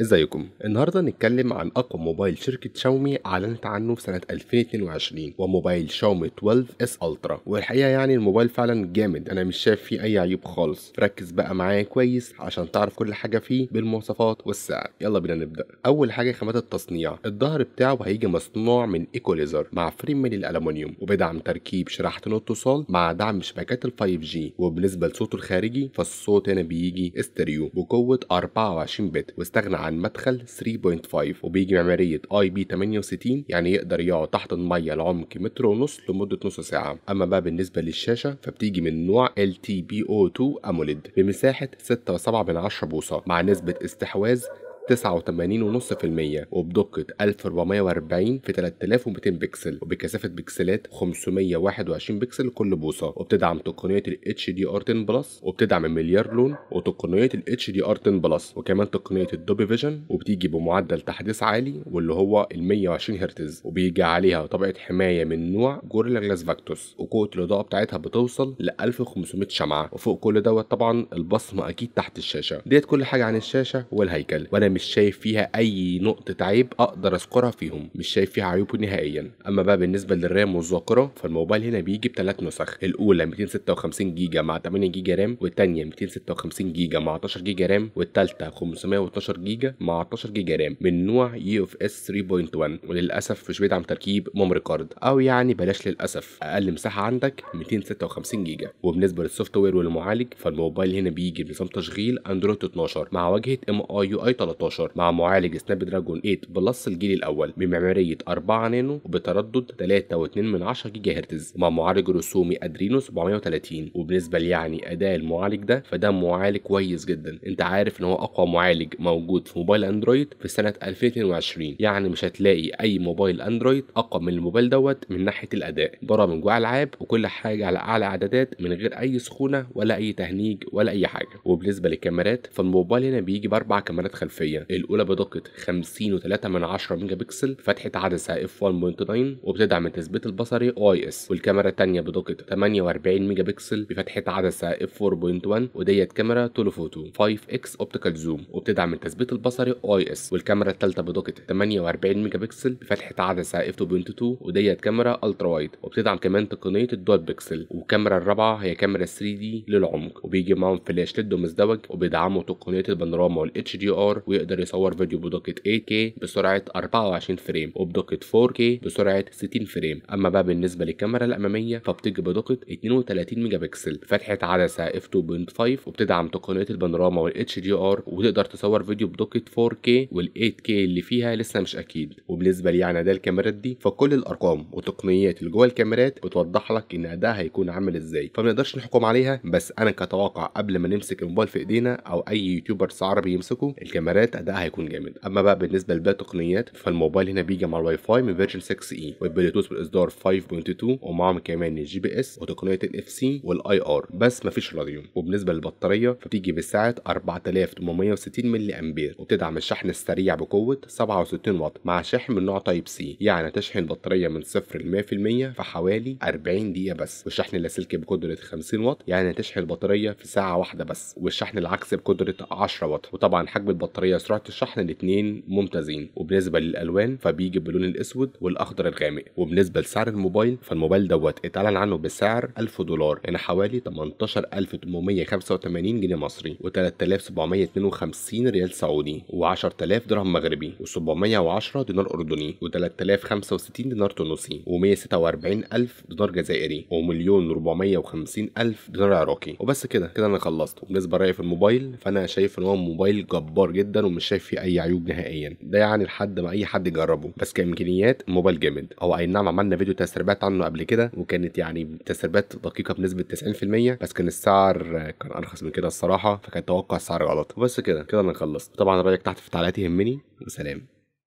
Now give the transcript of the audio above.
ازيكم النهارده هنتكلم عن اقوى موبايل شركه شاومي اعلنت عنه في سنه 2022 وموبايل شاومي 12 اس الترا والحقيقه يعني الموبايل فعلا جامد انا مش شايف فيه اي عيوب خالص ركز بقى معايا كويس عشان تعرف كل حاجه فيه بالمواصفات والسعر يلا بينا نبدا اول حاجه خامات التصنيع الظهر بتاعه هيجي مصنوع من ايكو ليزر مع فريم من الالومنيوم وبيدعم تركيب شراحتين اتصال مع دعم شبكات ال 5 جي وبالنسبه لصوته الخارجي فالصوت هنا بيجي استريو بقوه 24 بت واستغنى عن عن مدخل 3.5 وبيجي معمارية اي بي 68 يعني يقدر يقعد تحت المية لعمق متر ونص لمدة نص ساعة اما بقى بالنسبة للشاشة فبتيجي من نوع او 2 اموليد بمساحة 6.7 بوصة مع نسبة استحواذ 89.5% وبدقة 1440 في 3200 بكسل وبكثافة بكسلات 521 بكسل كل بوصة وبتدعم تقنية ال HDR 10 بلس وبتدعم المليار لون وتقنية ال HDR 10 بلس وكمان تقنية الدوبي فيجن وبتيجي بمعدل تحديث عالي واللي هو ال 120 هرتز وبيجي عليها طبقة حماية من نوع جوريلا جلاس فاكتوس وقوة الإضاءة بتاعتها بتوصل ل 1500 شمعة وفوق كل دوت طبعا البصمة أكيد تحت الشاشة ديت كل حاجة عن الشاشة والهيكل وأنا مش شايف فيها اي نقطه عيب اقدر اذكرها فيهم مش شايف فيها عيوبه نهائيا اما بقى بالنسبه للرام والذاكره فالموبايل هنا بيجي بثلاث نسخ الاولى 256 جيجا مع 8 جيجا رام والثانيه 256 جيجا مع 12 جيجا رام والثالثه 512 جيجا مع 12 جيجا رام من نوع يو اف اس 3.1 وللاسف مش بيدعم تركيب ميموري كارد او يعني بلاش للاسف اقل مساحه عندك 256 جيجا وبالنسبه للسوفت وير والمعالج فالموبايل هنا بيجي بنظام تشغيل اندرويد 12 مع واجهه ام اي يو اي 13 2019 مع معالج سناب دراجون 8 بلس الجيل الاول بمعماريه 4 نانو وبتردد 3.2 جيجا هرتز مع معالج رسومي ادرينو 730 وبالنسبه ليعني اداء المعالج ده فده معالج كويس جدا انت عارف ان هو اقوى معالج موجود في موبايل اندرويد في سنه 2022 يعني مش هتلاقي اي موبايل اندرويد اقوى من الموبايل دوت من ناحيه الاداء برامج والعاب وكل حاجه على اعلى اعدادات من غير اي سخونه ولا اي تهنيج ولا اي حاجه وبالنسبه للكاميرات فالموبايل هنا بيجي باربع كاميرات خلفيه الأساسية الاولى بدقه 50.3 من 10 ميجا بكسل فتحه عدسه عدسة 1.9 وبتدعم التثبيت البصري OIS والكاميرا الثانيه بدقه 48 ميجا بكسل بفتحه عدسه عدسة 4.1 وديت كاميرا تولوفوتو 5 اكس اوبتيكال زوم وبتدعم التثبيت البصري OIS والكاميرا الثالثه بدقه 48 ميجا بكسل بفتحه عدسه عدسة 2.2 وديت كاميرا الترا وايد وبتدعم كمان تقنيه الدوت بكسل والكاميرا الرابعه هي كاميرا 3 دي للعمق وبيجي معاهم فلاش ليد مزدوج وبيدعموا تقنيه البانوراما والاتش دي ار بيقدر يصور فيديو بدقة 8K بسرعة 24 فريم وبدقة 4K بسرعة 60 فريم أما بقى بالنسبة للكاميرا الأمامية فبتيجي بدقة 32 ميجا بكسل فتحة عدسة f2.5 وبتدعم تقنية البانوراما وال HDR وتقدر تصور فيديو بدقة 4K وال8K اللي فيها لسه مش أكيد وبالنسبة لي يعني أداء الكاميرات دي فكل الأرقام وتقنيات اللي جوه الكاميرات بتوضح لك إن أداءها هيكون عامل إزاي فمنقدرش نحكم عليها بس أنا كتوقع قبل ما نمسك الموبايل في إيدينا أو أي يوتيوبرز عربي يمسكه الكاميرات الشاشات ادائها هيكون جامد اما بقى بالنسبه للباقي التقنيات فالموبايل هنا بيجي مع الواي فاي من فيرجن 6 اي والبلوتوث بالاصدار 5.2 ومعهم كمان الجي بي اس وتقنيه الاف سي والاي ار بس مفيش راديو وبالنسبه للبطاريه فبتيجي بسعه 4860 ملي امبير وبتدعم الشحن السريع بقوه 67 واط مع شحن من نوع تايب سي يعني تشحن البطاريه من 0 ل 100% في حوالي 40 دقيقه بس والشحن اللاسلكي بقدره 50 واط يعني تشحن البطاريه في ساعه واحده بس والشحن العكسي بقدره 10 واط وطبعا حجم البطاريه سرعة الشحن الاتنين ممتازين وبالنسبة للألوان فبيجي باللون الأسود والأخضر الغامق وبالنسبة لسعر الموبايل فالموبايل دوت اتعلن عنه بسعر 1000 دولار يعني حوالي 18885 جنيه مصري و3752 ريال سعودي و10000 درهم مغربي و710 دينار أردني و3065 دينار تونسي و146000 دينار جزائري ومليون و1450000 دينار عراقي وبس كده كده أنا خلصت وبالنسبة لرأيي في الموبايل فأنا شايف إن هو موبايل جبار جدا ومش شايف فيه اي عيوب نهائيا ده يعني لحد ما اي حد يجربه بس كامكانيات موبايل جامد هو اي نعم عملنا فيديو تسريبات عنه قبل كده وكانت يعني تسريبات دقيقه بنسبه 90% بس كان السعر كان ارخص من كده الصراحه فكان توقع السعر غلط وبس كده كده انا خلصت طبعا رايك تحت في التعليقات يهمني وسلام